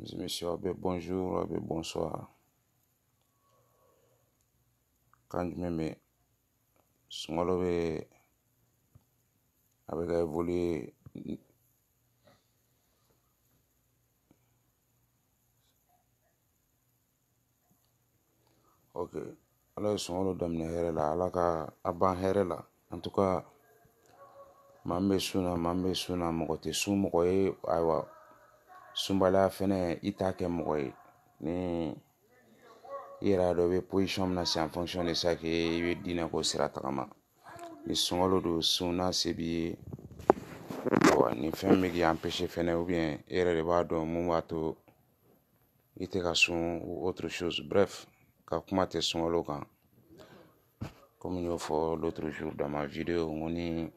Misi mè si oube bonjou, oube bonsoir. Kan jmè mè, sou mò lou we, oube dè vou li. Ok. Oube sou mò lou dè mè hère la, ala ka aban hère la. An tout ka, mè mè sou nan mè mè sou nan mò kote sou mò kwe, a wè, sunbala fɛnɛ i t'a kɛ mɔgɔ ye ni i yɛrɛ dɔ bɛ posisiɔn min na sisan fonction de sa ke i bɛ diinɛ ko sira tagama ni sunkalo don sun n'a se b'i ye ayiwa ni fɛn min bɛ k'i empêcher fɛnɛ ubiyɛn e yɛrɛ de b'a dɔn mun b'a to i tɛ ka sun ou autre chose bref ka kuma tɛ sunkalo kan komi n y'o fɔ l'autre jour dans ma vidéo n ko ni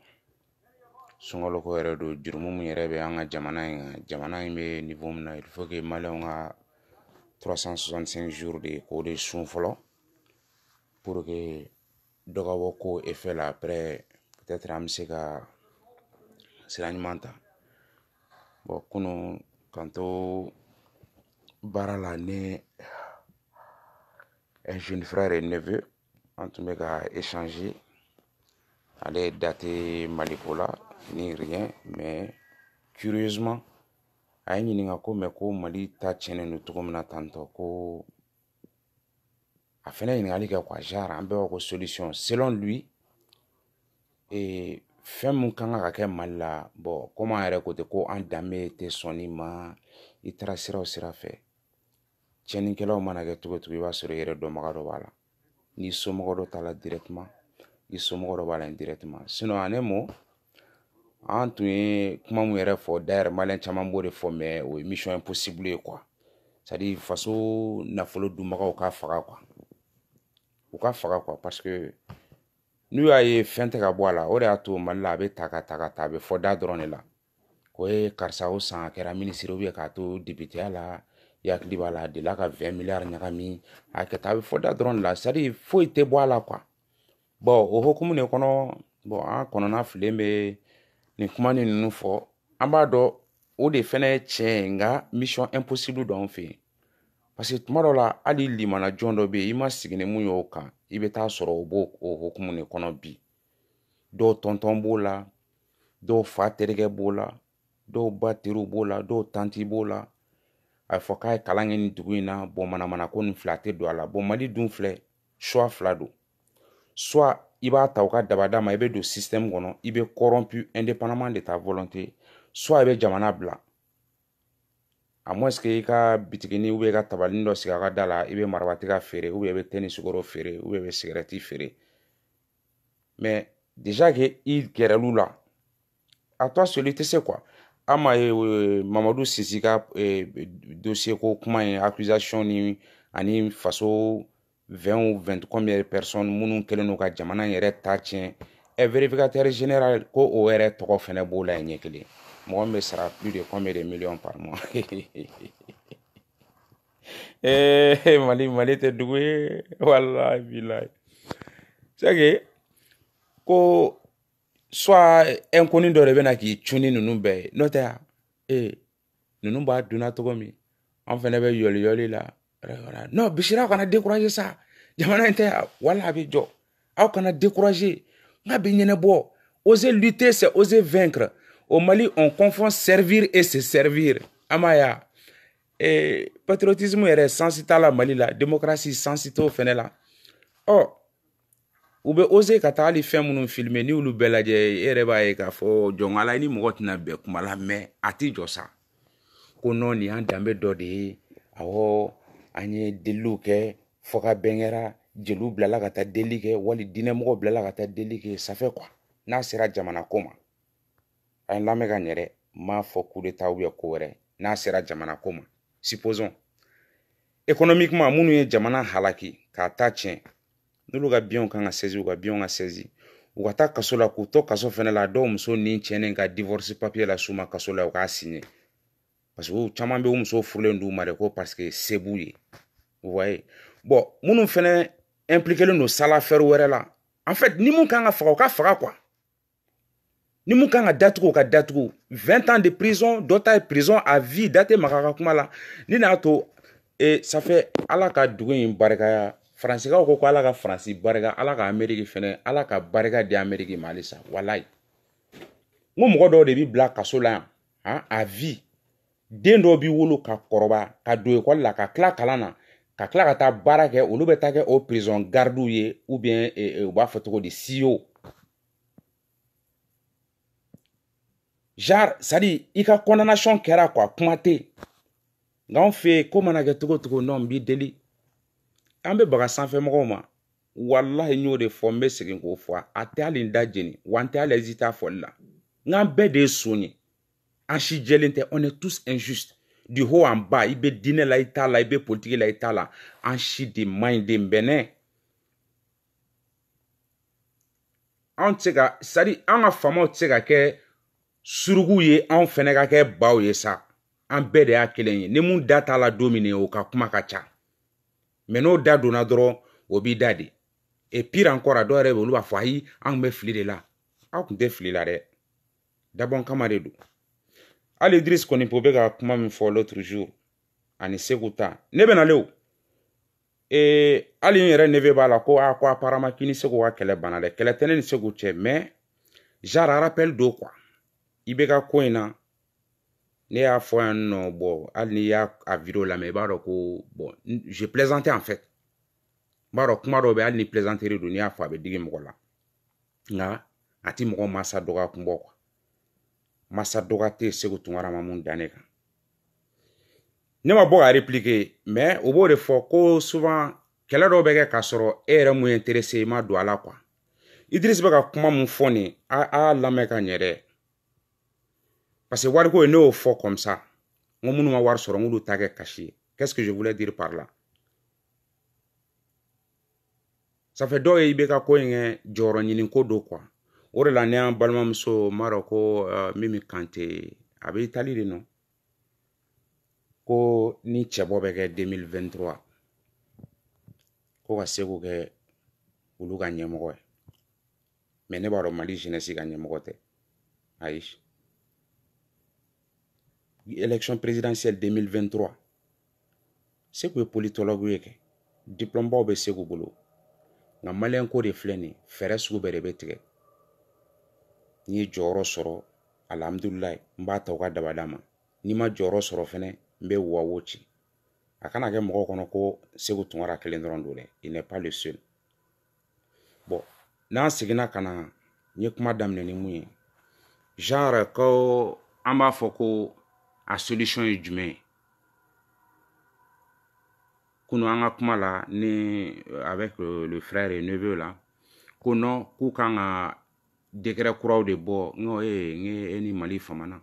sunkalo ko yɛrɛ don jurumu min yɛrɛ bɛ an ka jamana in kan jamana in bɛ niveau min na il faut que maliyɛnw ka 365 jours de k'o de sun fɔlɔ pour que dɔ ka bɔ ko effet la après peut-être an bɛ se ka sira ɲuman ta bon kunu kan to baara la ne un jeune frère et neveu an tun bɛ ka échanger ale ye date maliko la ni rien mais curieusement a ye ɲininga ko mɛ ko mali ta tiɲɛnen do cogo min na tantɔ ko a fɛnɛ ɲiningali kɛ kua genre an bɛɛ b'a ko solution selon lui e, fɛn mun kan ka ka kɛ mali la bɔn komi an yɛrɛ ko te ko an danbe tɛ sɔnni ma i taara siraw sira fɛ tiɲɛnikɛlaw mana kɛ cogo cogo i b'a sɔrɔ i yɛrɛ dɔnbaga dɔ b'a la n'i somɔgɔ dɔ t'a la directement i somɔgɔ dɔ b'a la indirectement sinon en un mot an touye kouman mwen refo, der malen chaman mwen refo, men ouye, mi chou en posibli, kwa. Sa di, faso, na folo dou maga, waka faka, kwa. Waka faka, kwa, paske, nou a ye fente ka bwa la, ode atou, man la, be taka taka, tabe foda drone la. Kwe, karsa ou san, akera mini siruwe, katou, dibite ya la, yak li bala, dilaka 20 milyar, nyaka mi, aketa, tabe foda drone la, sa di, fote bwa la, kwa. Bo, nin kuma ni ninnu fɔ an b'a dɔn o de fɛnɛ ye tiɲɛ ye nka mission impossible don an fɛ yen parce que tuma dɔ la hali limana jɔn dɔ bɛ yen i ma sigi ni mun y'o kan i bɛ taa sɔrɔ o b'o o hokumu de kɔnɔ bi dɔw tɔntɔn b'o la dɔw fa terikɛ b'o la dɔw ba teriw b'o la dɔw tanti b'o la a fɔ k'a ye kalan kɛ nin dugu in na bɔn manamana ko nin fila tɛ don a la bɔn mali dun filɛ suwa fila don suwa i b'a ta u ka dabada ma i bɛ don système kɔnɔ i bɛ corrompu indépendamment de ta volonté soit i bɛ jamana bila à moins que i ka bitigini ou bien i ka tabalini dɔ sigi a ka da la i bɛ marabati ka feere ou bien i bɛ te ni sukoro feere ou bien i bɛ sigɛrɛti feere mais déjà que i gɛrɛl'u la à toi seul i tɛ se quoi an m'a ye euh, mamadu sisi ka euh, dossier ko kuma ye accusation ni ani faso 20 ou 20 komyere person mounon kele nou ka djamana yere tatyen e verifikateri general ko o were toko fenebou la yenyekele. Mwen me sara plus de komyere milyon par mwen. Eee, eh, mani mani te dwe, wala yi bilay. Sege, ko swa enkonin do rebe na ki chouni nou nou be, nou te a, ee, eh, nou nou ba, dounatou gomi, an fenebe yoli yoli la, non bisira aw kana décourager sa jamana in tɛ wala a bɛ jɔ aw kana décourager nka bɛ ɲɛnɛbɔ oser lutter c'est oser vaincre au mali on confond servir et se servir an b'a ya eh, patriotisme yɛrɛ sansi t'a la mali la démocratie sansi t'o fɛnɛ la ɔ oh, u bɛ oser ka taa hali fɛn minnu filime ni olu bɛɛ lajɛ e yɛrɛ b'a ye k'a fɔ jɔn ala i ni mɔgɔ tɛna bɛn kuma la mɛ a t'i jɔ sa ko nɔ nin y'an danbe dɔ de ye awɔ an ye deliw kɛ fɔ ka bɛn kɛra jeliw bilala ka taa deli kɛ wali diinɛmɔgɔw bilala ka taa deli kɛ safɛ kuwa n'a sera jamana ko ma a ye lamɛn ka ɲɛ dɛ m'a fɔ ku de ta ubiyɛ ko wɛrɛ n'a sera jamana ko ma supposons économiquement minnu ye jamana halaki k'a ta tiɲɛ n'olu ka biyɛnw kan ka sɛzi u ka biyɛnw ka sɛzi u ka taa kaso la k'u to kaso fɛnɛ la dɔw muso ni cɛ ni ka divorce papier la s'u ma kaso la u k'a signer parce que o caman bɛ o muso furulen d'u ma de ko parce que se b'u ye vous voyez bon minnu fɛnɛ impliquelen don sala fɛri wɛrɛ la en fait ni mun kan ka faga o ka faga quoi ni mun kan ka datugu o ka datugu vingt ans de prison dɔ ta ye prison à vie da tɛ maga ka kuma la ni n'a to e safɛ ala ka dugu in barikaya faransikaw ko ko ala ka faransi barika ala ka ameriki fɛnɛ ala ka barika di ameriki ma halisa walayi n ko mɔgɔ dɔw de bi bila kaso la yan a vie den dɔ b'i wolo ka kɔrɔba ka don ekɔli la ka tila kalan na ka tila ka taa baara kɛ olu bɛ taa kɛ o prison gardiw ye u bien e, e, u b'a fɔ cogo di siyo jar sadi i ka condamnation kɛra kuwa kuma tɛ nka anw fɛ yen ko mana kɛ cogo cogo nɔ n b'i deli an bɛ baga sanfɛmɔgɔw ma walahi n y'o de fɔ n bɛ segin k'o fɔ a tɛ hali n da jeni wa n tɛ hali ɛzita fɔli la n k'an bɛɛ de ye son ye Anchi djelente, one tous enjist. Di ho an ba, ibe dine la ita la, ibe politike la ita la. Anchi di mayn de mbenen. An tse ka, sa di an a famo tse ka ke surguye an fene ka ke bawe sa. An bede a kelenye. Nemun data la domine yo ka kumakacha. Menon dadu nadro, obi dadi. E pir ankor a doy rebe ou lwa fwa hi, an mbe fli de la. A ou mbe fli la de. Dabon kamare do. hali idris kɔni o bɛ ka kuma min fɔ l'autre jour ani segu ta ne bɛ nale o ee hali n yɛrɛ neve b'a la ko a ko apparemment k'i ni segu ka kɛlɛ banna dɛ kɛlɛ tɛ ne ni segu cɛ mais genre rappel do quoi i bɛ ka ko in na ne y'a fɔ yan nɔ bɔn hali n'i y'a a video lamɛn i b'a dɔn ko bɔn je plaisante en fait n b'a dɔn kuma dɔw bɛ hali ni plaisanterie don n'i y'a fɔ a bɛ digi mɔgɔ la nka a ti mɔgɔ masa dɔgɔya kunbɔ quoi masa dɔgɔ tɛ segu tunkara ma mun dan ne kan ne ma bɔ ka replike mɛ o b'o de fɔ ko souvent kɛlɛ dɔw bɛ kɛ k'a sɔrɔ e yɛrɛ mun ye interesse i ma don a la kuwa idrisi bɛ ka kuma mun fɔ nin a y'a lamɛn ka ɲɛ dɛ parce que wariko ye ne y'o fɔ comme ça n ko minnu ma wari sɔrɔ n k'olu ta kɛ kasi ye qu'est ce que je voulais dire par là ça fait dɔw ye i bɛ ka ko in kɛ jɔyɔrɔ ɲini ko do kuwa o de la ne y'an balimamuso m'a dɔ ko uh, mimi kante a bɛ itali de nɔ ko ni cɛbɔ bɛ kɛ 2023 ko ka se k'o kɛ olu ka ɲɛmɔgɔ ye mɛ ne b'a dɔn mali jeunesse ka ɲɛmɔgɔ tɛ ayi élection présidentielle 2023 segu ye politologue ye kɛ diplɔmebaw bɛ segu bolo nka maliyɛn ko de filɛ nin fɛɛrɛ sugu bɛɛ de bɛ tigɛ n'i ye jɔyɔrɔ sɔrɔ alihamudulilayi n b'a ta u ka dabada ma n'i ma jɔyɔrɔ sɔrɔ fɛnɛ n bɛ wawo ci a kana kɛ mɔgɔ kɔnɔ ko Segu Tunkara kelen dɔrɔn don dɛ il n'est pas le seul n'an seginna ka na n ye kuma daminɛ ni mun ye genre ko an b'a fɔ ko a solution ye jumɛn ye kunu an ka kuma la ni avec le frère et neveu la ko nɔn k'u kan ka dekɛrɛ kuraw de bɔ n ko ee n ko e ni mali famana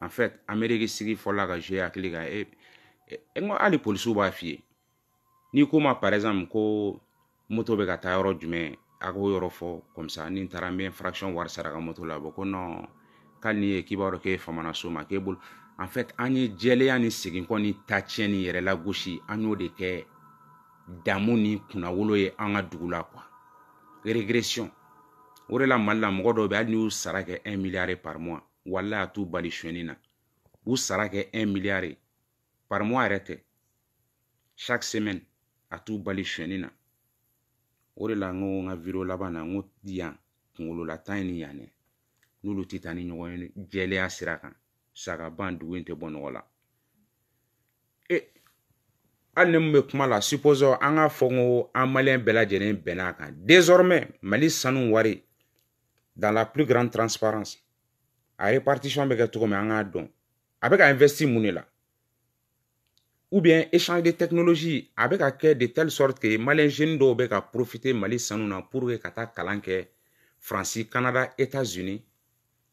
en fait ameriki sigi fɔla ka zuye hakili kan e eh, eh, n ko hali polisiw b'a f'i ye n'i ko ma par exemple ko moto bɛ ka taa yɔrɔ jumɛn a k'o yɔrɔ fɔ comme ça ni n taara n bɛ fraction wari sara ka moto labɔ ko non k'ali n'i ye k'i b'a dɔn k'e famana so ma k'e bolo en fait an ye jɛlenya ni seginkɔ ni tacɛn ni yɛrɛ lagosi an y'o de kɛ damu ni kunnawolo ye an ka dugu la quoi régression Ore la man la mkodo be al ni ou sarake en milyare par mwa. Wala atu bali chwenina. Ou sarake en milyare par mwa rete. Chak semen atu bali chwenina. Ore la nga viro laban na nga diyan. Ngo lulatay ni yane. Nulo titan ni nyo gwenye jeli asira kan. Saka bandu ente bono wala. E, al ne mwekman la. Suposo anga fok ngo an malen bela jelen bela kan. Dezorme mali sanon wari. dans la plus grande transparence a répartition bɛ kɛ cogo min an k'a dɔn a bɛ ka investi mun de la ou bien échange de technologie a bɛ ka kɛ de telle sorte que maliyɛn jeunes dɔw bɛ ka profiter mali sanu na pour que ka taa kalan kɛ faransi kanada états-unis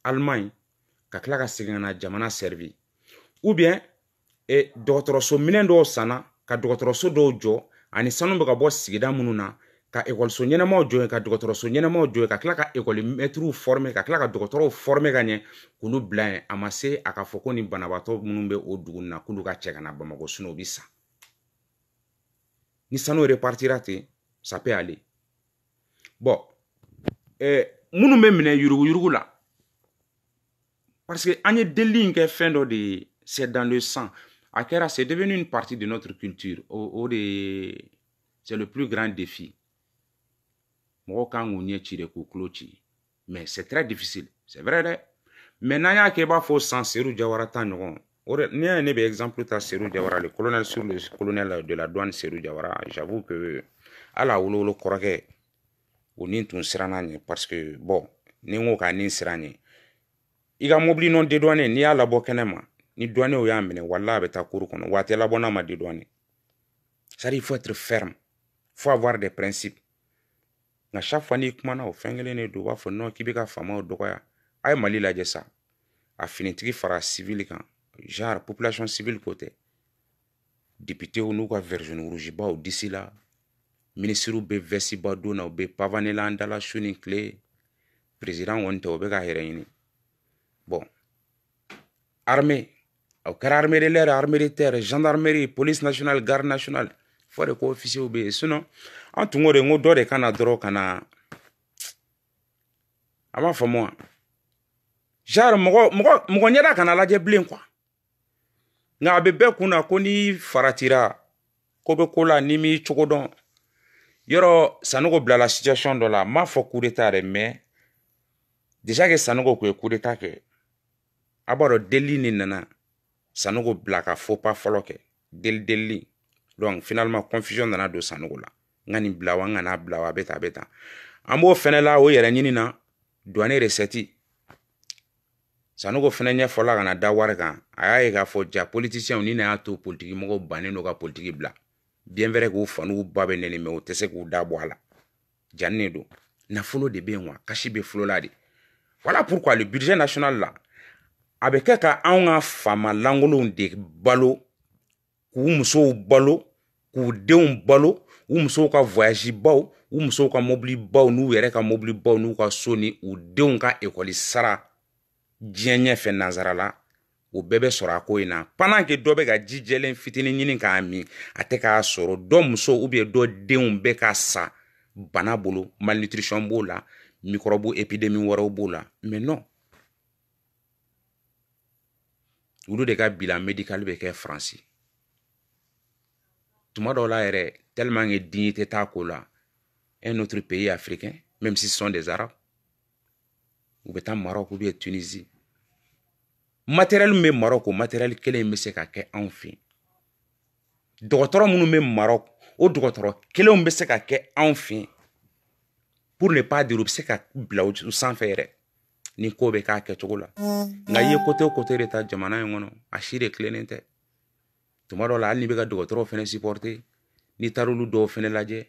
allemagne ka tila ka segin ka na jamana servi ou bien eh, dɔgɔtɔrɔso minɛn dɔw sanna ka dɔgɔtɔrɔso dɔw jɔ ani sanu bɛ ka bɔ sigida minnu na ka ekɔliso ɲɛnamaw jɔ ka dɔgɔtɔrɔso ɲɛnamaw jɔ ka tila ka ekɔli mɛtiriw fɔrme ka tila ka dɔgɔtɔrɔw fɔrme ka ɲɛ k'olu bila yen a ma se a ka fɔ ko nin banabaatɔ minnu bɛ o dugu na k'olu ka cɛ ka na bamakɔ sinɔ bi sa ni sanu repartira ten sape ale bɔn eh, minnu bɛ minɛ yuruguyurugu la parseke an ye deli in kɛ fɛn dɔ de ye c'est dans le sang a kɛra c'est devenu une partie de notre culture o, o de c'est le plus grand défi mɔgɔw kan k'u ɲɛ ci de k'u tulo ci mais c'est très difficile c'est vrai dɛ mais n'an y'a kɛ i b'a fɔ san seru jawara ta ɲɔgɔn o de ne y'a ne bɛ exemple ta seru jawara le colonel sur le colonel de la douane seru jawara j'avoue que hali a wolowolo kɔrɔkɛ o ni tun siranna ɲɛ parce que bon ni n ko k'a ni siran ɲɛ i ka mobili nɔ dedouane n'i y'a labɔ kɛnɛ ma ni douanew y'a minɛ wala a bɛ taa kuru kɔnɔ wa a tɛ labɔ n'a ma dedouane c'est à dire il faut être ferme faut avoir des principes nka chaque fois n'i kumana o fɛn kelen de don u b'a fɔ nɔn k'i bɛ ka faamaw dɔgɔya a ye mali lajɛ sa a finitigi fara sivili kan genre population civile ko tɛ deputew n'u ka version rougibaw disi la minisiriw bɛ vɛsiba don na u bɛ pavanela an dala su ni tile president kɔni tɛ o bɛ ka hɛrɛ ɲini bon armée o kɛra armée de l'air armée de terre gendarmerie police nationale garde nationale fɔ de ko officiers bɛ yen sinon an tun ko de n ko dɔ de ka na dɔrɔn ka na a b'a faamu wa genre mɔgɔ mɔgɔ mɔgɔ ɲɛda kana lajɛ bilen kuwa nka a bɛ bɛɛ kun na ko n'i faratira ko bɛ ko la n'i m'i cogo dɔn yɔrɔ sanogo bilala situation dɔ la n m'a fɔ coup d'état dɛ mais déjà que sanogo kun ye coup d'état kɛ a b'a dɔn deli nin nana sanogo bila ka faux pas fɔlɔ kɛ deli delili donc finalement confusion nana don sanogo la n ka nin bila wa n kana bila wa a bɛ tan a bɛ tan an b'o fɛnɛ la o yɛrɛ ɲini na duwane resɛti sanuko fɛnɛ ɲɛfɔla ka na da wari kan a y'a ye k'a fɔ ja politisiyɛnw ni na y'a to politikimɔgɔw bannen do ka politiki bila biɲɛ fɛrɛ k'u fanuw ba bɛ nɛni mɛ u tɛ se k'u da bɔ a la jani ne don nafolo de be yen wa kasi be fulola de wala pourkua le budget national la a bɛ kɛ ka anw ka faama lankolonw de balo k'u musow balo k'u denw balo u musow ka voyage baw u musow ka mobili baw n'u yɛrɛ ka mobili baw n'u ka so ni u denw ka ekɔli sara diɲɛ ɲɛfɛ nazara la o bɛɛ bɛ sɔrɔ a ko in na pananke dɔ bɛ ka ji jɛlen fitinin ɲini k'a min a tɛ k'a sɔrɔ dɔ muso ubiyɛn dɔ denw bɛ ka sa bana bolo malnutrition b'o la mikɔrɔbu epidemi wɛrɛw b'o la mɛ nɔn olu de ka bila medikali bɛ kɛ faransi tuma dɔw la yɛrɛ tellement que diɲɛ tɛ taa ko la un autre pays africain même si ce sont des arabes u bɛ taa marɔku ou bien tunisie matériel min bɛ marɔku matériel kelen in bɛ se ka kɛ anw fɛ yen dɔgɔtɔrɔ minnu bɛ marɔku o dɔgɔtɔrɔ kelenw bɛ se ka kɛ anw fɛ yen pour ne pas dire u bɛ se ka bila u sanfɛ yɛrɛ ni ko bɛ k'a kɛcogo la nka i ye kote o kote de ta jamana in kɔnɔ a si de tilennen tɛ. tuma dɔ la hali ni bɛ ka dɔgɔtɔrɔw fɛnɛ supporte n'i taar'olu dɔw fɛnɛ lajɛ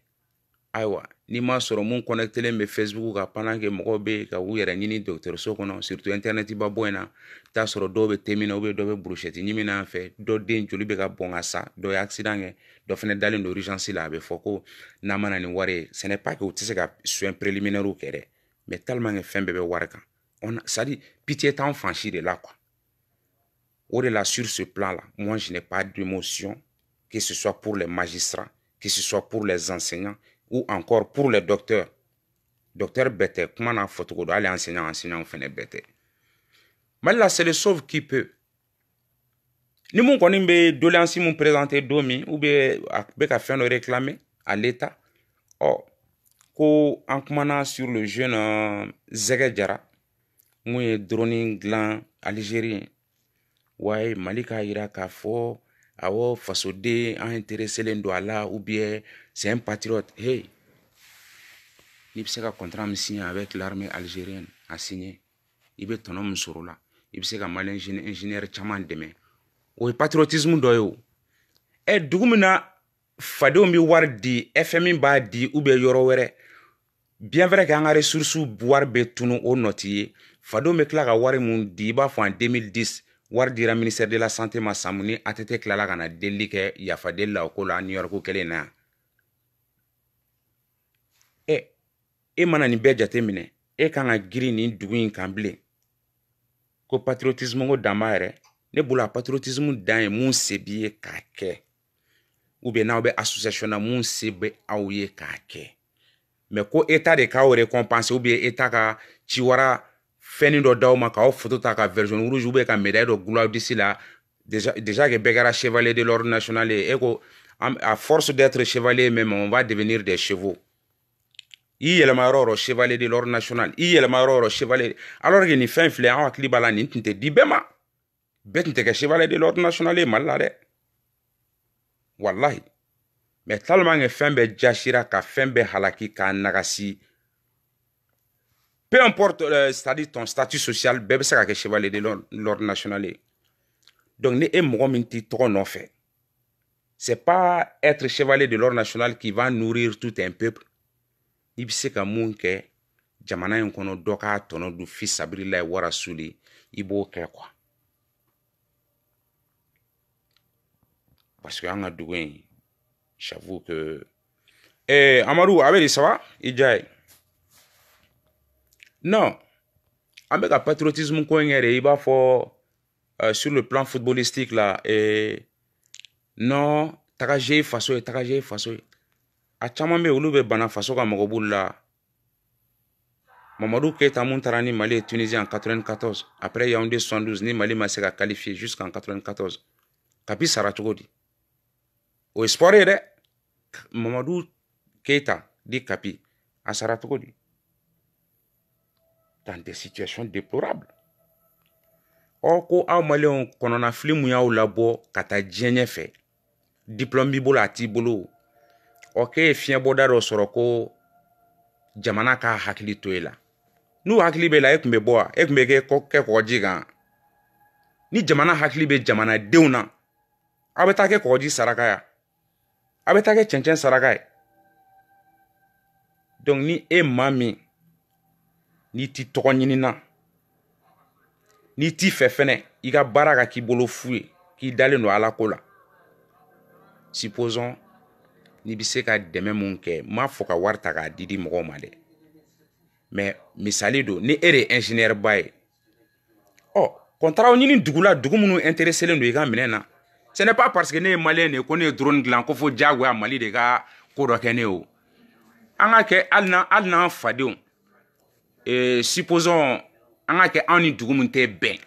ayiwa n'i m'a sɔrɔ mun kɔnɛkitelen bɛ facebook ka panan kɛ mɔgɔw be ka u yɛrɛ ɲini dɔgɔtɔrɔso kɔnɔ surtout intɛrnɛti ba bɔ yen na t'a sɔrɔ dɔw be temi na u be dɔ be burusɛti ɲimi na an fɛ dɔ den joli be ka bɔn ka sa dɔ ye accident kɛ dɔ fɛnɛ dalen do urgence la a be fɔ ko n'a mana nin wari ye sɛnɛ pas ke u tɛ se ka soin préliminɛrɛw kɛ dɛ mais tellement ke fɛn bɛɛ bɛ wari kan on a c'est à dire pitié t'an fan si de la quoi Au-delà sur ce plan-là, moi je n'ai pas d'émotion, que ce soit pour les magistrats, que ce soit pour les enseignants ou encore pour les docteurs. Docteur Bete, comment on a fait les enseignants, enseignants, on fait Bete. Mais là, c'est le sauve qui peut. Nous, on nous bɛ mon mun présenter domi ou bien a avons ka réclamer à l'état oh ko a sur le jeune euh, Zegedjara, qui est un drone dilan algérien waye mali k'a yira k'a fɔ awɔ fasoden an intereselen don a la ubiyɛn c'est un patriote hey n'i be se ka contrat min siɲɛ avec l'armée algérienne a siɲɛ i be tɔnɔ min sɔrɔ la i be se ka mali ingéniɛr caaman dɛmɛ o ye patriotisme dɔ ye o ɛ dugu min na fadenw be wari di fɛ min b'a di ubiyɛn yɔrɔ wɛrɛ bien vrai qu'an ka ressources wari bɛ tunu o nɔ t'i ye fadenw bɛ tila ka wari mun di i b'a fɔ en 2010 wari dira ministère de la santé ma samu ni atɛtɛ tilala ka na delili kɛ yafadeli la o ko la niyɔrɔko kelen na e e mana nin bɛɛ jate minɛ e kan ka giri nin dugu in kan bilen ko patriotisme ko dan b'a yɛrɛ ne bolo a patriotisme dan ye mun se b'i ye k'a kɛ ou bien n'aw bɛ association na mun se bɛ aw ye k'a kɛ mɛ ko eta de k'aw récompense ou bien eta ka ciwara fɛnni dɔ d'aw ma k'aw foto ta ka version rouge ou bien ka médaille dɔ gulɔ aw disi la déjà déjà que bɛɛ kɛra chevalier de l'ordre national ye e ko à force d'être chevalier même on va devenir des chevaux i yɛlɛma yɔrɔ yɔrɔ chevalier de l'ordre national i yɛlɛma yɔrɔ yɔrɔ chevalier alors que nin fɛn filɛ an hakili b'a la nin tun tɛ di bɛɛ ma bɛɛ tun tɛ kɛ chevalier de l'ordre national ye mali la dɛ walahi mais tellement que fɛn bɛɛ jasira ka fɛn bɛɛ halaki k'a nagasi peu importe, euh, c'est-à-dire ton statut social, bɛɛ bɛ se chevalier de l'ordre national Donc ni e mɔgɔ min t'i tɔgɔ nɔfɛ, c'est pas être chevalier de l'ordre national qui va nourrir tout un peuple. Il sait se ka mun jamana in kɔnɔ dɔ k'a tɔnɔ dun fi sabirila ye wara suli, i b'o kɛ Parce que an ka j'avoue que... Eh, Amadou, a ça va? non an bɛ ka patriotisme ko in yɛrɛ i b'a fɔ euh, sur le plan footballistique la eh, non taga je ye faso ye taga je ye faso ye a caman bɛ olu bɛ bana faso ka mɔgɔ b'olu la mamadu keyita mun taara ni mali ye tunisie en 94 après yaounde 72 ni mali ma se ka qualifier jusqu'en 94 kapi sara cogo di o ye sport ye dɛ mamadu keyita di kapi a sara cogo di dans des situations déplorables aw ko aw maliyɛnw kɔnɔnafili mun y'aw labɔ ka taa diɲɛ ɲɛfɛ diplɔmu b'i bolo a t'i bolo ɔ k'e ye fiɲɛbɔda dɔ sɔrɔ ko jamana k'a hakili to e la n'u hakili b'e la e tun bɛ bɔ wa e tun bɛ kɛ kɛ kɔkɔji kan ni jamana hakili bɛ jamanadenw na aw bɛ taa kɛ kɔkɔji saraka ya aw bɛ taa kɛ cɛncɛn saraka ye dɔnku ni e maa min Ni ti tokon njeni nan. Ni ti fefene, i ka baraga ki bolo fwe, ki dale nou alakola. Sipozon, ni bise ka demen mounke, ma foka warta ka didi mkouman de. Men, misali do, ne ere enjener baye. Oh, kontra ou njeni dougou la, dougou mounou interesele nou i kan mnen nan. Se ne pa parske ne e malen, ne konen droun glan, konfo djagwe a mali de ka kouroke ne ou. Anga ke, al nan, al nan fadyoun. Et eh, supposons an ka kɛ anw ni dugu min tɛ bɛn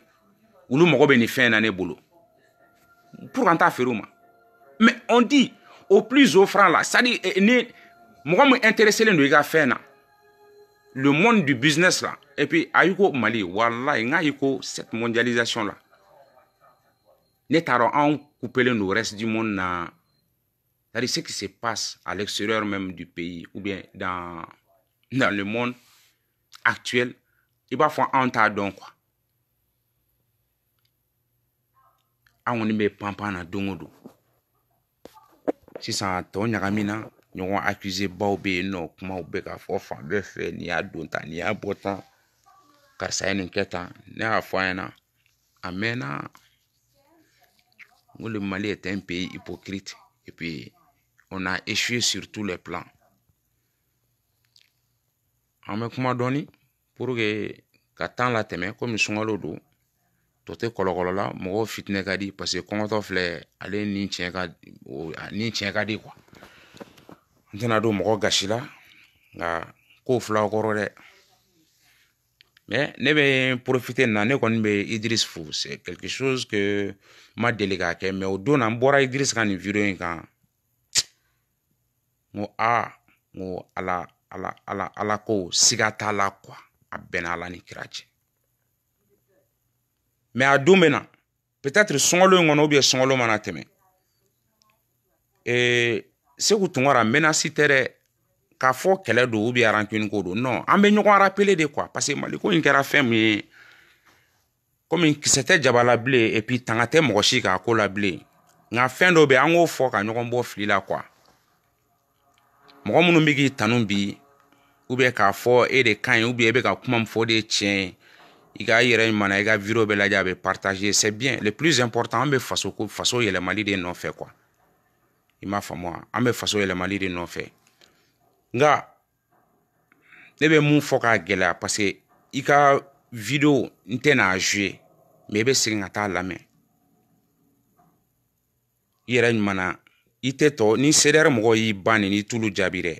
olu mago bɛ nin fɛn na ne pour an t'a feere ma mais on dit au plus offrant, c'est à dire eh, eh, ni mɔgɔ min intéressé don le monde du business là et puis a y'i ko mali walayi n k'a y'i cette mondialisation là ne t'a dɔn anw coupelen reste du monde na c'est ce qui se passe à l'extérieur même du pays ou bien dans le monde Aktuel, i ba fwa anta adon kwa. A ou non, ni me pampana dongo do. Si san ato, nyagami nan, nyon akwize ba oube eno kwa ma oube ka fwa fwa gefe, ni a donta, ni a botan. Kwa sa enon ketan, ni a fwa ena. A mena, ou le Mali ete en peyi hipokrite. E pi, on a echeye sur tou le plan. Ame kouman doni, pouro ge katan la temen, koumi souman lo do, tote kolokolo la, mou fitne gadi, pase konotof le, ale nin tjen gadi, nin tjen gadi kwa. Ndena do mou gashi la, nga kouf la okorole. Men, nebe profite nan, ne koni be idris fou, se kelke chouse ke, ma dele gake, me ou donan, mbora idris kan yon vide yon kan. Mou a, mou ala, ala ala ala ko siga t'a la kuwa a bɛnna ala ni kira cɛ mɛ a don bɛ na peut-être sɔngɔlo in kɔnɔ ubiyɛn sɔngɔlo mana tɛmɛ ee segu tunkara menasi tɛ dɛ k'a fɔ kɛlɛ don ubiyɛn arankiniko don non an bɛ ɲɔgɔn arapele de kuwa parce que maliko in kɛra fɛn min ye komi kisɛ tɛ jaba la bilen et puis tanga tɛ mɔgɔ si k'a ko la bilen nka fɛn dɔ bɛ an k'o fɔ ka ɲɔgɔn bɔ fili la kuwa mɔgɔ minnu bɛ k'i tanu bi k'a fɔ e de ka ɲi ubiyɛn i bɛ ka kuma min fɔ o de ye tiɲɛ ye i ka i yɛrɛ ɲumana i ka video bɛ lajɛ a bɛ partage c'est bien le plus important an bɛ faso ko faso yɛlɛmali de nɔfɛ quoi i m'a faamu wa an bɛ faso yɛlɛmali de nɔfɛ nka ne bɛ mun fɔ k'a gɛlɛya parce que i ka video n tɛ n'a jouer mais i bɛ segin ka taa lamɛn i yɛrɛ ɲumana i tɛ tɔ ni CDR mɔgɔw y'i ban nin n'i t'olu jaabi dɛ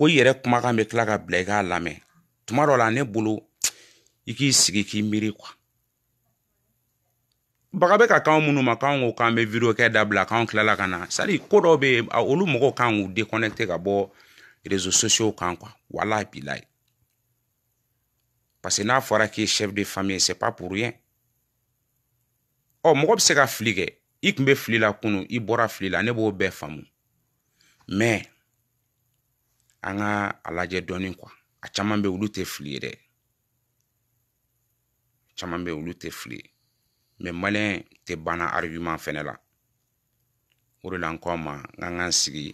ko i yɛrɛ kumakan bɛ tila ka bila i k'a lamɛn tuma dɔ la ne bolo i k'i sigi k'i miiri kuwa baga bɛ ka kanw minnu ma kanw ko k'an bɛ video kɛ dabila kanw tilala ka na sadi ko dɔw bɛ yen olu mɔgɔw kan k'u déconnecté ka bɔ réseaux sociaux kan kuwa wala bilayi parce que n'a fɔra k'i ye chef de famille c'est pas pour rien ɔ mɔgɔ bɛ se ka fili kɛ i tun bɛ fili la kunun i bɔra fili la ne b'o bɛɛ faamu mais an ka a lajɛ dɔɔnin kuwa a caman bɛ olu tɛ fili ye dɛ caman bɛ olu tɛ fili ye mɛ tɛ banna argument fɛnɛ la o de la n ko a ma n k'an k'an sigi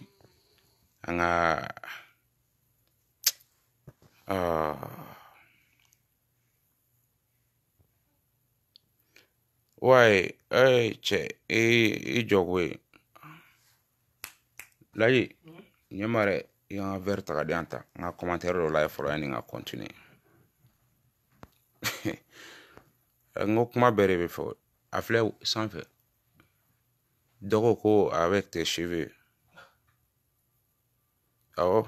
an ka wayi ee cɛ i jɔ koyi layi ɲɛ dɛ i y'an vɛri ta ka di yan ta n ka kɔmantɛri dɔ layɛ fɔlɔ yanni n ka kɔntiniye n ko kuma bɛɛ de bɛ fɔ a filɛ sanfɛ dɔ ko ko avec tes cheveux awɔ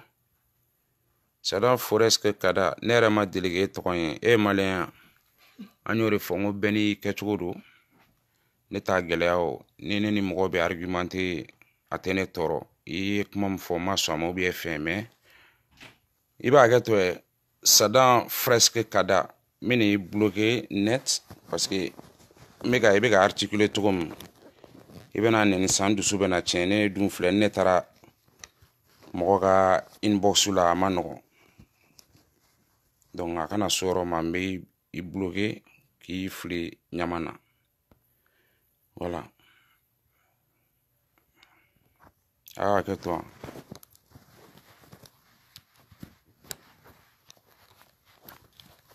sadan forɛske kada ne yɛrɛ ma deli k'e tɔgɔ ye e ye maliyɛn an y'o de fɔ n ko bɛɛ n'i kɛcogo don ne t'a gɛlɛya o ni ne ni mɔgɔ bɛ argumente a tɛ ne tɔɔrɔ i ye kuma min fɔ ma sɔn a ma u bɛ fɛn mɛ i b'a hakɛ to yɛ sadan fresque ka da n bɛ n'i bloqué net parce que n bɛ ka i bɛ ka articulé cogo min i bɛna nɛni san dusu bɛna tiɲɛ ne dun filɛ ne taara mɔgɔ ka inbox la a ma nɔgɔn donc a kana so yɔrɔ ma n bɛ i bloqué k'i fili ɲama na voilà. Aa kötü lan.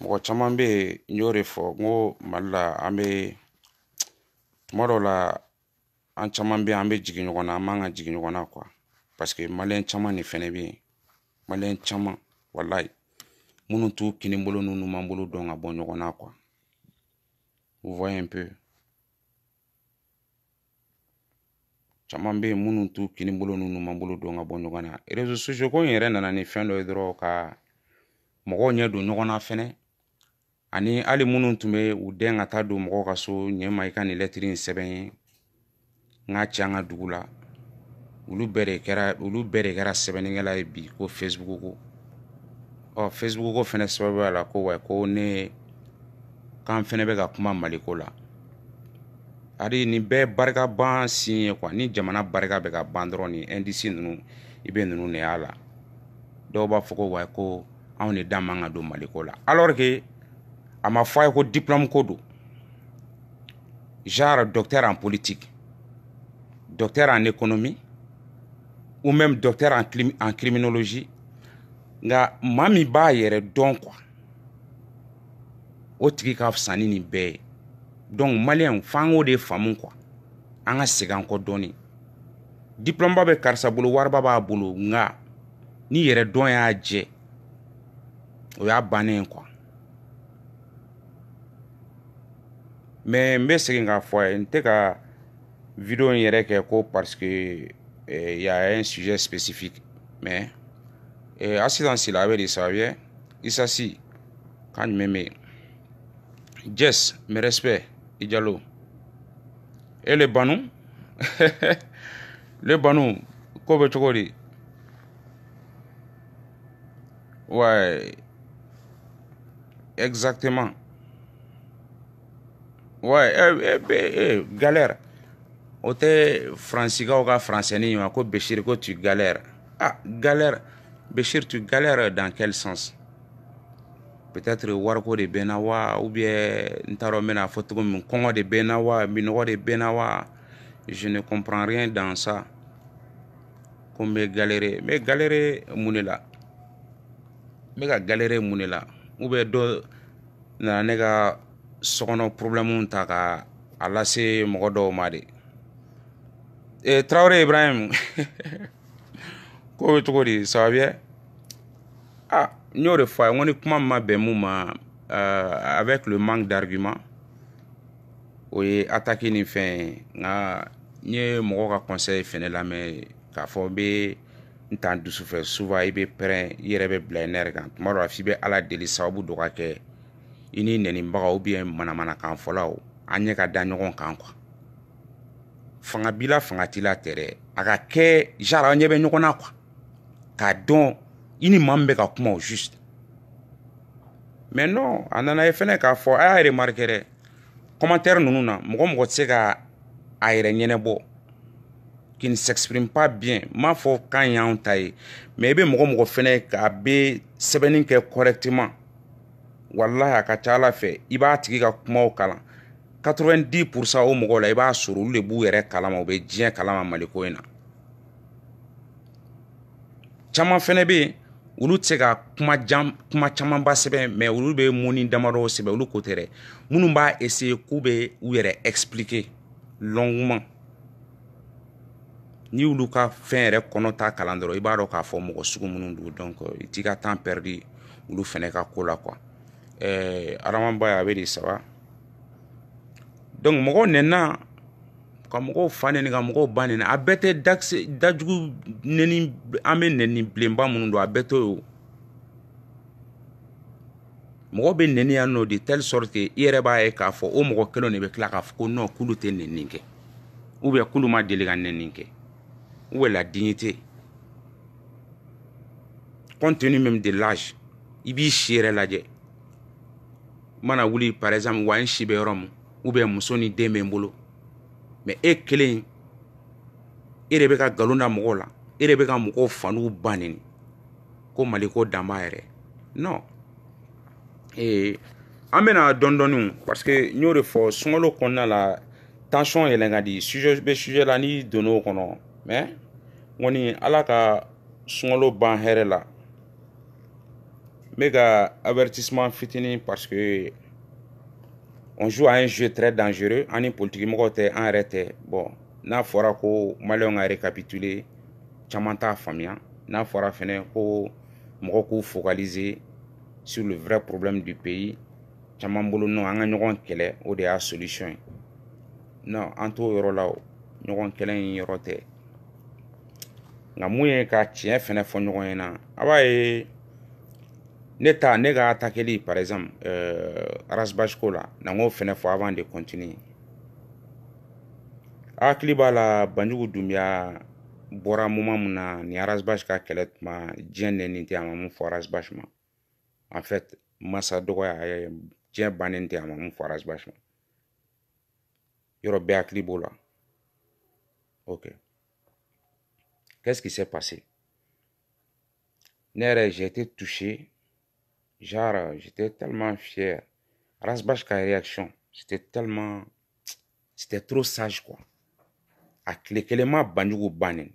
Mɔgɔ caman bɛ yen n y'o de fɔ n ko mali la an bɛ tuma dɔw la an caman bɛ an bɛ jigin ɲɔgɔn an man ka jigin ɲɔgɔn na paseke maliyɛn caman de fɛnɛ bɛ maliyɛn caman walayi minnu t'u kinibolo n'u numanbolo dɔn ka bɔ ɲɔgɔn na caman be yen minnu t'u kini bolo n'u numan bolo don ka bɔ ɲɔgɔn na réseau sociaux ko in yɛrɛ nana ni fɛn dɔ ye dɔrɔn ka mɔgɔw ɲɛ don ɲɔgɔn na fɛnɛ ani hali minnu tun bɛ u den ka taa don mɔgɔw ka so ɲɛma i ka nin lɛtiri in sɛbɛn ye n ka ci an ka dugu la olu bɛɛ de kɛra olu bɛɛ de kɛra sɛbɛnnikɛla ye bi ko facebook ko ɔ facebook ko fɛnɛ sababuya la ko wa ko ne k'an fɛnɛ bɛ ka kuma maliko la ari nin bɛɛ barika ban sin ye kuwa ni jamana barika bɛ ka ban dɔrɔn ni indisi ninnu i bɛ ninnu de y'a la dɔw b'a fɔ ko wa ko anw de da man ka don maliko la alors que a ma fɔ a ye ko diplôme ko don genre docteur en politique docteur en économie ou même docteur en, clim, en criminologie nka maa min b'a yɛrɛ dɔn kuwa o tigi ka fisa ni nin bɛɛ ye donc maliyɛn f'an k'o de faamu kuwa an ka segin an kɔ dɔɔni diplɔmuba bɛ karisa bolo wariba b'a bolo nka ni yɛrɛ dɔn y'a jɛ o y'a bannen ye kuwa mɛ n bɛ segin k'a fɔ a ye n tɛ ka video in yɛrɛ kɛ ko parce que eh, y a un sujet spécifique mais eh, assistance la a bɛ de sabiyɛ isasi kan jumɛn bɛ eh, yen jess mes respects Et les Banou Les Banou, Kobe Chokori. Ouais. Exactement. Ouais, eh, eh, eh, galère. O français ou français ma ko Béchir ko tu galères. Ah, galère. Béchir, tu galères dans quel sens Peut-être Warko de Benawa ou bien n t'a photo kongo de Benawa mais de Benawa. je ne comprends rien dans ça combien galérer mais galérer mun de galérer mun ou bien dɔ problème on ka a lase mɔgɔ dɔw eh, Traoré Ibrahim ko tu cogo di ça va bien ah n y'o de fɔ a ye n ko ni kuma min ma bɛn mun ma euh, avec le manque d'argument o ye attaque ni fɛn ye nka n ye mɔgɔw ka conseil fɛnɛ lamɛn k'a fɔ n bɛ n t'an dusu fɛ souvent i bɛ pɛrɛn i yɛrɛ bɛ bila ɛnɛri kan tuma dɔ la f'i bɛ ala deli sababu dɔ ka kɛ i n'i nɛnibaga ubiyɛn manamanakan fɔlaw an ɲɛ ka da ɲɔgɔn kan kuwa fanga b'i la fanga t'i la tɛ dɛ a ka kɛ genre an ɲɛ bɛ ɲɔgɔn na kuwa k'a dɔn i ni maa min bɛ ka kuma o juste mais non a nana ye fɛnɛ k'a fɔ a y'a remarke dɛ commentaire ninnu na mɔgɔ mɔgɔ tɛ se ka a yɛrɛ ɲɛnɛbɔ qui ne s'exprime pas bien m'a fɔ kan y'anw ta ye mais i bɛ mɔgɔ mɔgɔ fɛnɛ k'a bɛ sɛbɛnni kɛ correctement walahi a ka ca ala fɛ i b'a tigi ka kumaw kalan 90 pourcent o mɔgɔw la i b'a sɔrɔ olu de b'u yɛrɛ kalama u bɛ diɲɛ kalama maliko in na caman fɛnɛ bɛ yen olu tɛ se ka kuma jan kuma camanba sɛbɛn mɛ olu bɛ mɔni damadɔ sɛbɛn olu ko tɛ dɛ minnu b'a essayer k'u bɛ u yɛrɛ expliquer longuement n'i y'olu ka fɛn yɛrɛ kɔnɔ ta kalan dɔrɔn i b'a dɔn k'a fɔ mɔgɔ sugu minnu don donc i t'i ka temps perdu olu fɛnɛ ka ko la quoi ɛɛ adama ba ye a bɛ de ça va donc mɔgɔw nɛnina ka mɔgɔw fa nɛni ka mɔgɔw ba nɛni a bɛɛ tɛ dajugu nɛni an bɛ nɛni bilenba minnu don a bɛɛ t'o ye mɔgɔ bɛ nɛni yan nɔ de telle sorte que i yɛrɛ b'a ye k'a fɔ o mɔgɔ kelen de bɛ tila k'a fɔ ko non k'olu tɛ nɛni kɛ ou bien k'olu ma deli ka nɛni kɛ ou bien la dignité compte tenu même de l'âge i b'i si yɛrɛ lajɛ i mana wuli par exemple wa n si bɛ yɔrɔ min ou bien muso ni den bɛ n bolo mɛ e kelen e de bɛ ka nkalon da mɔgɔw la e de bɛ ka mɔgɔw fanuw ba neni ko mali ko dan b'a yɛrɛ non ee an bɛna dɔɔni dɔɔni parce que n y'o de fɔ sunkalo kɔnɔna la tension yɛlɛn ka di sujet bɛ sujet la n'i donna o kɔnɔ mais n kɔni ala ka sunkalo ban hɛrɛ la n bɛ ka avertissement fitinin parce que on joue à un jeu très dangereux an ni politigimɔgɔw tɛ an yɛrɛ tɛ bɔn n'a fɔra ko maliyɛnw ka récapitulé caman t'a faamuya n'a fɔra fɛnɛ ko mɔgɔw k'u focaliser sur le vrai problème du pays caman bolo nɔ an ka ɲɔgɔn kɛlɛ o de y'a solution ye non an t'o yɔrɔ la o ɲɔgɔn kɛlɛ in yɔrɔ tɛ nka mun ye ka tiɲɛ fɛnɛ fɔ ɲɔgɔn ɲɛna a b'a ye Neta ta ne ka par exemple euh, rasbage la na n fɛnɛ fɔ avant de continuer hakili b'a la banjugu dunbiya ni arasbage ka kɛlɛ tuma diɲɛ nɛni tɛ a ma mun fɔ en fait masa dɔgɔya diɲɛ tɛ a ma mun ok qu'est ce qui s'est passé ne yɛrɛ j'ai été touché Genre, euh, j'étais tellement fier. Rasbachka réaction, c'était tellement. C'était trop sage, quoi. A clékelema banjugu banen.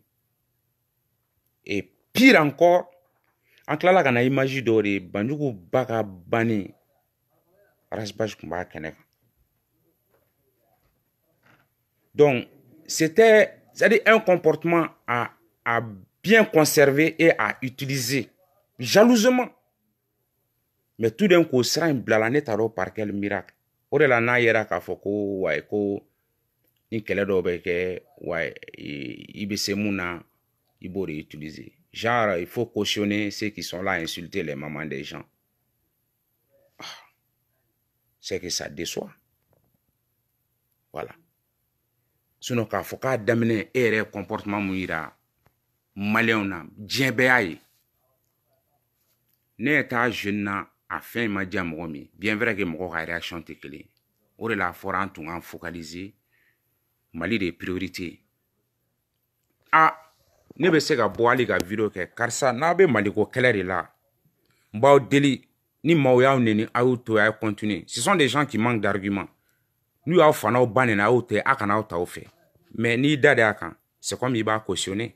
Et pire encore, en la Gana Imagi imaginé dɔ de banjugu Rasbashka ka banni donc c'était c'est à dire un comportement à, à bien conserver et à utiliser jalousement Mè tou den kou sren blalane taro par kel mirak. Orelan nan yera kafoko, wèkou, nin kele do bèke, wè, ibe se mou nan, ibo reutilize. Jara, ifo koshone, se ki son la insulte le maman de jan. Se ki sa deswa. Ah, Wala. Sounon ka, foka damene ere komportman mou yera. Male ou nan, djenbe ay. Ne etajen nan, a fɛn ma diya mɔgɔ min bien vrai que mɔgɔw ka réaction tɛ kelen o de la a fɔra an tun k'an focaliser mali de ye priorité a ah, ne bɛ se ka bɔ hali ka video kɛ karisa n'a bɛ maliko kɛlɛ de la n b'aw deli ni maaw y'aw neni a y'u to a ye continuer ce sont des gens qui manquent d'argument n'u y'aw fanaw ba neni a y'u to a kana'aw ta aw fɛ mais n'i da de a kan c'est comme i b'a cautionner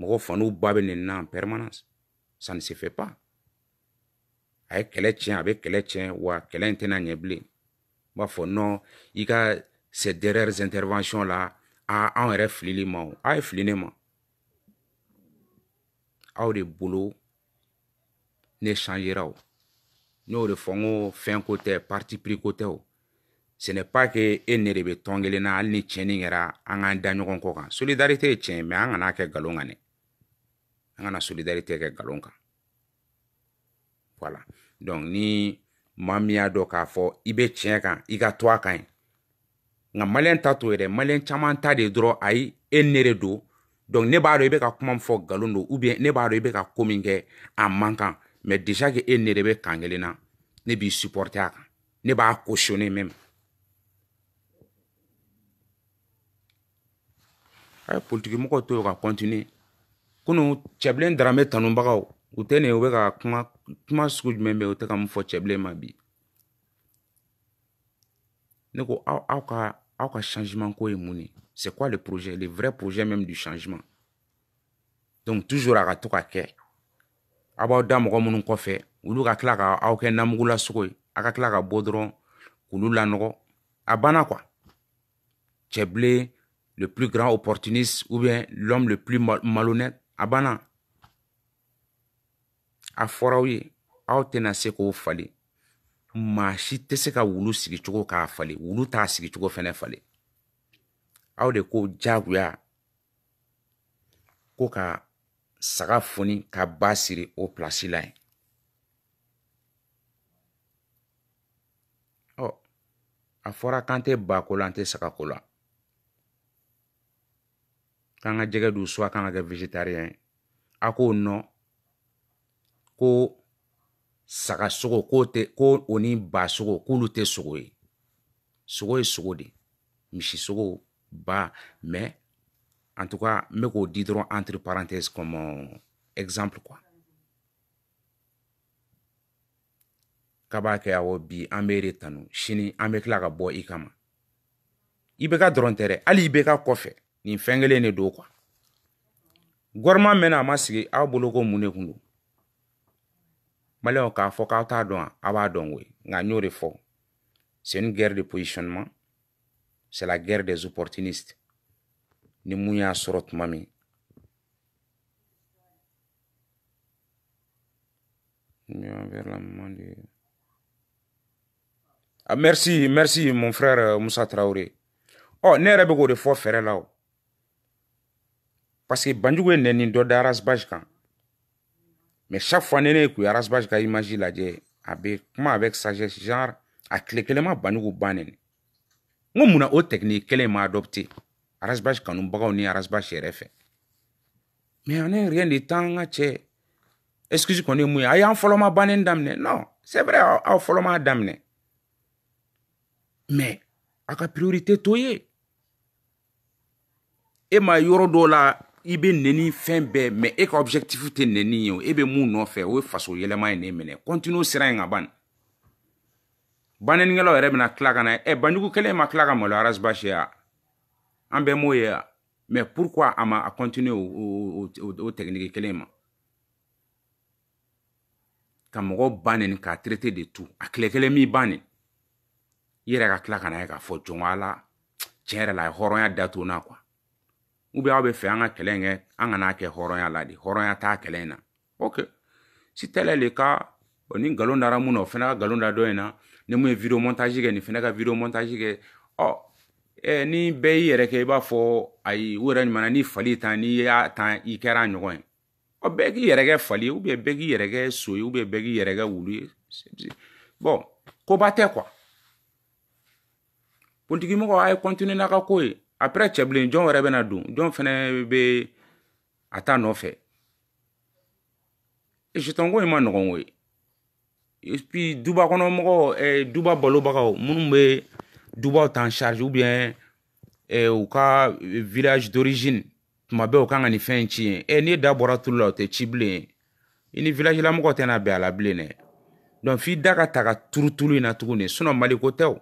mɔgɔw fanaw ba bɛ neni na en permanence ça ne se fait pas a ye kɛlɛ tiɲɛ a bɛ kɛlɛ tiɲɛ wa kɛlɛ in tɛna ɲɛ bilen n b'a fɔ nɔn i ka ces dernières interventions la a anw yɛrɛ filili ma o a ye fili ne ma aw de bolo ne changera o n y'o de fɔ n ko fɛnko tɛ parti pris ko tɛ o ce n'est pas que e ne de bɛ tɔn kelen na hali ni tiɲɛni kɛra an k'an da ɲɔgɔn kɔ kan solidarité ye tiɲɛ ye mais an kan'a kɛ nkalon kan dɛ an kana solidarité kɛ nkalon kan wala donc ni maa min y'a dɔn k'a fɔ i bɛ tiɲɛ kan i ka to a kan ye nka maliyɛn ta t'o ye dɛ maliyɛn caman ta de dɔrɔn ayi e ne de don donc ne b'a dɔn i bɛ ka kuma min fɔ nkalon don ubiyɛn ne b'a dɔn i bɛ ka ko min kɛ a man kan mɛ déjà que e ne de bɛ kan kelen na ne b'i supporter a kan ne b'a cautionner même politikimɔgɔw to ye ka continuer kunu cɛbilen daramɛ tanubagaw u tɛ nin u bɛ ka kuma kuma sugu jumɛn bɛ u tɛ ka mun fɔ cɛbilen ma bi ne ko aw aw ka aw ka changement ko ye mun de c'est quoi le projet le vrai projet même du changement donc toujours a ka to ka kɛ aw b'aw da mɔgɔ minnu kɔfɛ olu ka tila ka aw kɛ namugulasogo ye aw ka tila ka bɔ dɔrɔn k'olu lanɔgɔ a banna quoi cɛbilen le plus grand opportuniste ou bien l'homme le plus malhonnête a banna a fɔraw ye aw tɛna se k'o falen maa si tɛ se ka wulu sigicogo k'a falen wulu t'a sigicogo fɛnɛ falen aw de ko jagoya ko ka saga foni ka ba siri o pilasi la ye ɔ a fɔra k'an tɛ bako la an tɛ sagako la k'an ka jɛgɛ dun suwa k'an ka kɛ vegetariyɛn ye a k'o nɔ ko saga sogo k'o tɛ ko o ni ba sogo k'olu tɛ sogo ye sogo ye sogo de misi sogo ba mais en tout cas n bɛ k'o di dɔrɔn entre parenthèse comme euh, exemple quoi k'a b'a kɛ awɔ bi an bɛ de tanu sini an bɛ tila ka bɔ i kama i bɛ ka dɔrɔn tɛ dɛ hali i bɛ ka kɔfɛ nin fɛn kelen de don kuwa gɔrɔman mɛnna a ma sigi aw bolo ko mun de kun don Malyon ka fok avta don, ava don we, nga nyo refo. Se yon gyer de pozisyonman, se la gyer de zuportinist. Ni moun ya surot mami. Mersi, mersi, moun frer Moussa Traore. O, oh, ne rebe go refo fere la ou. Paske banjouwe nenin do daras baj kan. mais chaque fois ni ne ye kuya rasbage ka image lajɛ a ah be kuma avec sagesse genre a tile kelen ma banugu ban nɛni n ko munna o technique kelen ma adopte rasbage kanubagaw ni rasbage yɛrɛ fɛ mais on est rien de temps an ka cɛ excuse kɔni ye mun ye a y'an fɔlɔma bannen daminɛ non c'est vrai aw fɔlɔma daminɛ mais a ka priorité to ye e eh? ma yɔrɔ dɔw la i be nɛni fɛn bɛɛ mɛ e ka objɛctifu tɛ nɛni ye o e be mun nɔfɛ o ye faso yɛlɛma ye ne minɛ kɔntinu sira ye ka ban banɛnikɛlaw yɛrɛ bena tila ka na ɛ banjugukɛlen ma tila ka malo arasibasi ya an bɛɛ m'o ye ya mɛ pourkui a ma a kɔntinue o tɛkiniki kelen ma ka mɔgɔ bannen k'a traité de tout a kile kelen m'i bannen i yɛrɛ ka tila ka na ye k'a fɔ jɔn ala tiɲɛ yɛrɛ la a ye hɔrɔnya datonna kuwa ube aw be fɛ an ka kɛlɛ in kɛ an kana kɛ hɔrɔnya la de hɔrɔnya t'a kɛlɛ in na ok sitɛlɛ le ka ni nkalon dara mun na o fɛnɛ ka nkalon da dɔ in na ni mun ye vidio montage kɛ nin fɛnɛ ka video montage kɛ ɔ eh, ni bɛɛ i yɛrɛ kɛ i b'a fɔ ayi u yɛrɛ ɲuman na ni fali tan n'i y'a tan i kɛra ɲɔgɔn ye ɔ bɛɛ k'i yɛrɛ kɛ fali ye oubien bɛɛ k'i yɛrɛ kɛ so ye oubien bɛɛ k'i yɛrɛ kɛ wulu ye bɔn koba tɛ kuwa politikimɔgɔ a ye kɔntine n'a ka ko ye après cɛbilen jɔn wɛrɛ bɛna don jɔn fɛnɛ bɛ a ta nɔfɛ sitɔnko in ma nɔgɔn koyi et puis duba kɔnɔ mɔgɔ eh, duba balobagaw minnu bɛ dubaw ta en charge ou bien eh, u ka eh, village d'origine tuma bɛɛ u kan ka nin fɛn in ci yen eh, n'i da bɔra tulu la o tɛ ci bilen i ni village lamɔgɔw tɛna bɛn a la bilen dɛ donc f'i da ka ta ka turu tulu in na tuguni sinon maliko tɛ o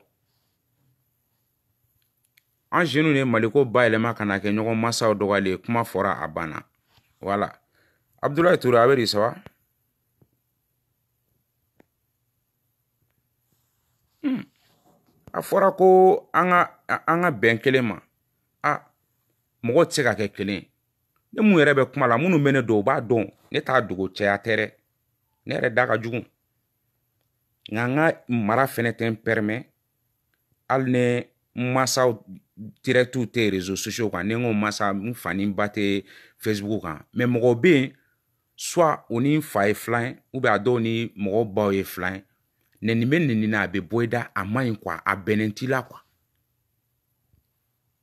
an zenu de maliko bayɛlɛma ka na kɛ ɲɔgɔn masaw dɔgɔyali ye kuma fɔra a banna wala abdulayi ture a bɛ di saba hmm. a fɔra ko an ka an ka bɛn kelen ma a mɔgɔ tɛ se ka kɛ kelen ye ne mun yɛrɛ bɛ kuma la minnu bɛ ne dɔn u b'a dɔn ne t'a dogo cɛya tɛ dɛ ne yɛrɛ da ka jugu nka n ka mara fɛnɛ tɛ n pɛrɛmɛ hali ni n masaw dirɛtiw tɛ réseau sociaux kan e ni n ko masa n fa ni n ba tɛ facebook kan mɛ mɔgɔ bɛ yen soit o ni n fa ye filan ye a dɔw ni mɔgɔ baw ye filan ye nɛni bɛ nɛni na a bɛ bɔ i da a man ɲi kuwa a bɛnnen t'i la kuwa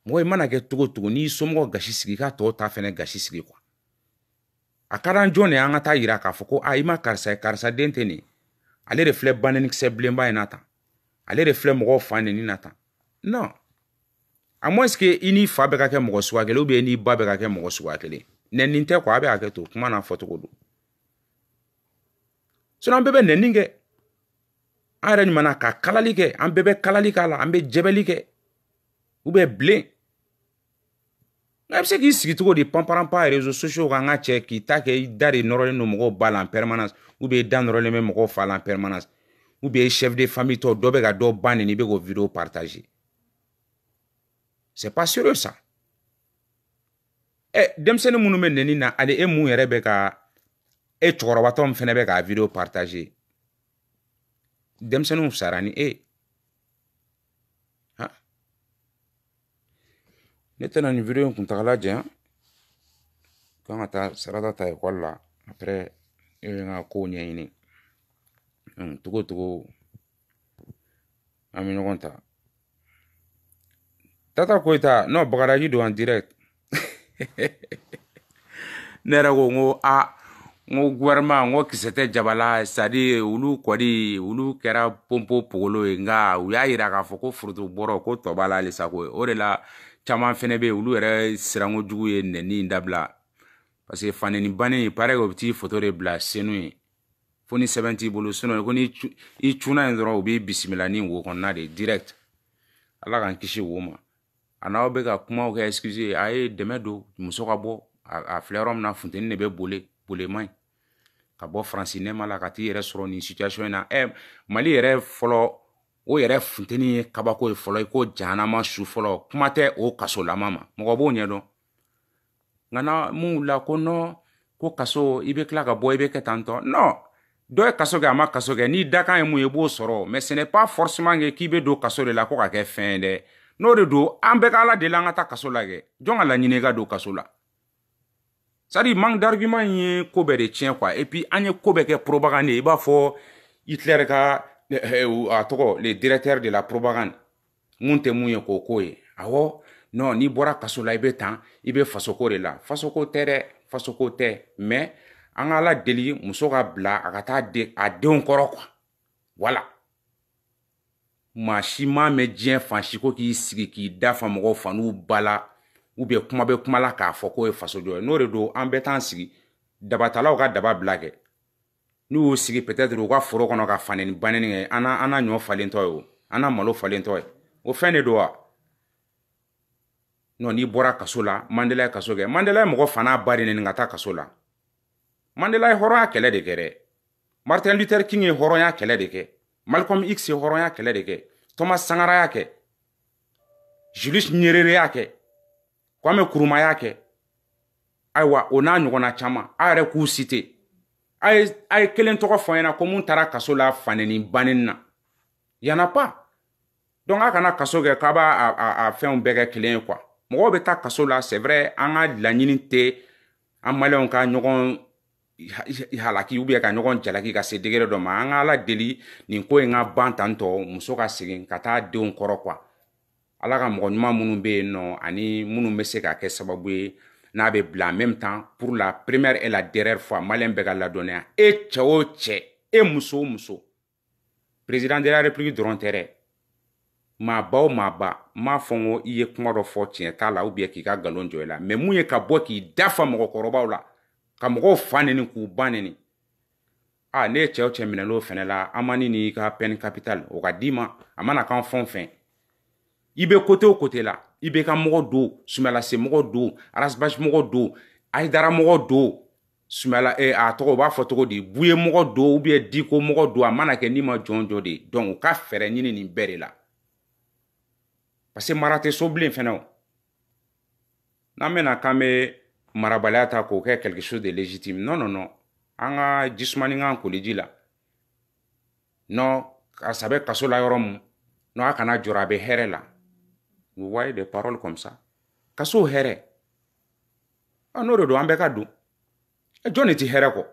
mɔgɔ i mana kɛ cogo cogo n'i somɔgɔw gasi sigi i ka tɔw ta fɛnɛ gasi sigi kuwa a ka d'an jɔn de an ka taa yira k'a fɔ ko a i ma karisa ye karisa den tɛ nin ale de filɛ bannenikisɛ bilenba in e na tan ale de filɛ mɔgɔw fa nɛni na tan non a moins que i n'i fa bɛ ka kɛ mɔgɔ suguya kelen ubiyɛn n'i ba bɛ ka kɛ mɔgɔ suguya kelen nɛni tɛ kuwa a bɛ hakɛ to kuma n'a fɔcogo don sinɔn an bɛɛ bɛ nɛni kɛ an yɛrɛ ɲumana ka kalali kɛ an bɛɛ bɛ kalali k'a la an bɛ jɛbɛli kɛ ubiyɛn bilen nka i bɛ se k'i sigi cogo di panparanpa réseau sociaux kan an ka cɛ k'i ta kɛ i da de nɔrɔlen don mɔgɔw ba la en permanence ubiyɛn i da nɔrɔlen bɛ mɔgɔw fa la en permanence ubiyɛn i chef de famille tɔ dɔ bɛ ka dɔ ba nɛni i bɛ k'o vidéo partager c'est pas sérieux ça ɛ eh, denmisɛnnin minnu bɛ nɛni na ani e mun yɛrɛ bɛ ka e cɛkɔrɔbatɔ min fɛnɛ bɛ k'a video partage denmisɛnninw sara ni e ha ne tɛna nin video in kuntagala janya kan ka taa sarata ta ekɔli la après ne bɛ n ka kow ɲɛɲini togo togo an bɛ ɲɔgɔn ta Tata Koita n'o bagaraji don en direct. ne yɛrɛ ko n ko a n ko guwɛrɛma n ko kisɛ tɛ jabala sadi olu kɔni olu kɛra ponpo pogolo ye nka u y'a yira k'a fɔ ko foroto bɔrɔ ko tɔ b'a la halisa ko ye o de la caman fɛnɛ bɛ yen olu yɛrɛ siranko jugu ye nɛni in dabila parce que fanɛni bannen pare o bɛ t'i foto de bila senu ye fo ni sɛbɛn t'i bolo sinɔ ko ni i cunna yen dɔrɔn u b'i bisimila ni wo kɔnɔna de direct ala k'an kisi wo ma a n'aw bɛ ka kumaw kɛ excuse a ye dɛmɛ don muso ka bɔ a filɛ yɔrɔ min na funteni de bɛ bole boleman ye ka bɔ faransi nɛma la ka t'i yɛrɛ sɔrɔ nin situation in na ɛ mali yɛrɛ fɔlɔ o yɛrɛ funteni ye kabako ye fɔlɔ i ko jahanama su fɔlɔ kuma tɛ o kasolama ma mɔgɔ b'o ɲɛdɔn nka na mun la ko nɔ ko kaso i bɛ tila ka bɔ i bɛ kɛ tan tɔ nɔ dɔ ye kaso kɛ a ma kaso kɛ n'i da kan ye mun ye i b'o sɔrɔ mɛ ce n'est pas forcément que k'i bɛ don kaso de la ko ka kɛ fɛn ye dɛ n'o de don an bɛɛ ka ala deli an ka taa kaso la kɛ jɔn ka laɲini ka don kaso la sadi manque d'argument ye ko bɛɛ de tiɲɛ kuwa et puis an ye ko bɛɛ kɛ propagande i b'a fɔ hitlɛr ka eh, eh, a tɔgɔ le directeur de la propagande mun tɛ mun ye k'o ko ye awɔ non n'i bɔra kaso la i bɛ tan i bɛ fasoko de la fasoko tɛ dɛ fasoko tɛ mais an ka ala deli muso ka bila a ka taa a denw kɔrɔ kuwa wala maa si m'a mɛn diɲɛ fan si ko k'i sigi k'i da famɔgɔw fanuw bala ubiyɛn kuma bɛ kuma la k'a fɔ k'o ye faso jɔ ye n'o de don an bɛɛ t'an sigi dabatalaw ka daba bila kɛ n'u y'u sigi peut-être u ka foro kɔnɔ ka faneni baneni kɛ an na an na ɲɔ falentɔ ye o an na malo falentɔ ye o fɛn de don wa nɔ n'i bɔra kaso la mandela ye kaso kɛ mandela ye mɔgɔ fana ba de neni ka taa kaso la mandela ye hɔrɔnya kɛlɛ de kɛ dɛ martin luther king ye hɔrɔnya kɛlɛ de kɛ malcolm x ye hɔrɔnya kɛlɛ de kɛ thomas sangara y'a kɛ julius nyerere y'a kɛ kwame kuruma y'a kɛ ayiwa o n'a ɲɔgɔnna caman a yɛrɛ k'u site a ye kelen tɔgɔ fɔ ɲɛna ko mun taara kaso la faneni banin na yana pa donc a kana kaso kɛ k'a b'a a fɛnw bɛɛ kɛ kelen ye kuwa mɔgɔw bɛ taa kaso la c'est vrai an ka laɲini tɛ an maliyɛnw ka ɲɔgɔn halaki ubiyɛn ka ɲɔgɔn jalaki ka se degere dɔ ma an ka ala deli nin ko in ka ban tantɔ muso ka segin ka taa denw kɔrɔ kuwa ala ka mɔgɔ ɲuman minnu bɛ yen nɔ ani minnu bɛ se ka kɛ sababu ye n'a bɛ bila en même temps pour la première et la dernière fois maliyɛn bɛɛ ka ladɔnniya e cɛ o cɛ e muso o muso président de la république dɔrɔn tɛ dɛ maaba o maaba n m'a fɔ n ko i ye kuma dɔ fɔ tiɲɛ t'a la ou bien k'i ka nkalon jɔ i la mais mun ye ka bɔ k'i da fa mɔgɔkɔrɔbaw la ka mɔgɔw fa nɛni k'u ba nɛni a ne ye cɛw cɛ minɛl'o fɛnɛ la amani n'i ka pɛn kapital o ka d'i ma a mana kan fɛn fɛn i be kote o kote la i be ka mɔgɔ do sumayalase mɔgɔ do arasibasi mɔgɔ do ayidara mɔgɔ do sumayala e a tɔgɔ u b'a fɔ cogo di buye mɔgɔ do ubiyɛn diko mɔgɔ do a mana kɛ n'i ma jɔn jɔ de dɔnk u ka fɛɛrɛ ɲini nin bɛɛ de la parce mara tɛ so bilen fɛnɛ o n'an bena kan be marabaliya ta k'o kɛ quelque chose de légitime non non non an ka jisumani kan koli ji la non karisa bɛ kaso la yɔrɔ mun non a kana jɔrɔ a bɛ hɛrɛ la vous voyez des paroles comme ça kaso hɛrɛ a ah, n'o de don an bɛɛ ka don e jɔn de ti hɛrɛ kɔ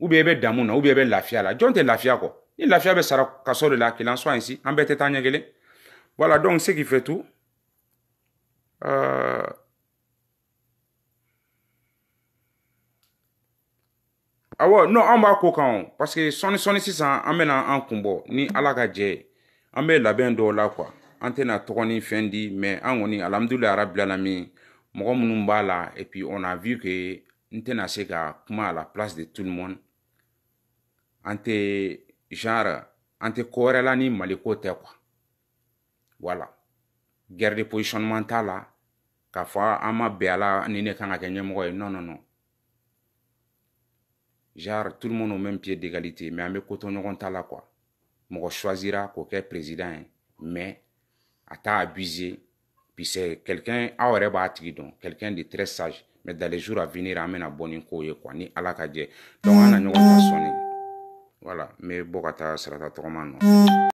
ou bien i bɛ damu na ou bien i bɛ lafiya la jɔn tɛ lafiya kɔ ni lafiya bɛ sara kaso de la qu'il en soit ainsi an bɛɛ tɛ taa ɲɛ kelen voilà donc ce qui fait tout euh, awɔ non an b'a ko kan o parce que sɔɔni sɔɔni sisan an bɛna an kunbɔ ni ala ka jɛ ye an bɛ labɛn dɔw la kuwa an tɛna tɔgɔ ni fɛn di mɛ an kɔni alihamudulilayi arabila la min mɔgɔ minnu b'a la et puis on a vu que n tɛna se ka kuma à la place de tout le monde an tɛ genre an tɛ ko wɛrɛ la ni maliko tɛ kuwa voilà guerre de positionnement t'a la k'a fɔ an ma bɛn a la ni ne kan ka kɛ ɲɛmɔgɔ ye non non non genre tout le monde au même pied d'égalité mais an bɛ ko to ɲɔgɔn ta la quoi mɔgɔ choisira k'o kɛ président ye mais a t'a abusé puis c'est quelqu'un aw yɛrɛ b'a tigi dɔn quelqu'un de très sage mais dans les jours à venir an bɛna bɔ ni kow ye eh, quoi ni ala ka jɛ donc an na ɲɔgɔn ta sɔnni voilà n bɛ bɔ ka taa sarata tɔgɔma nɔ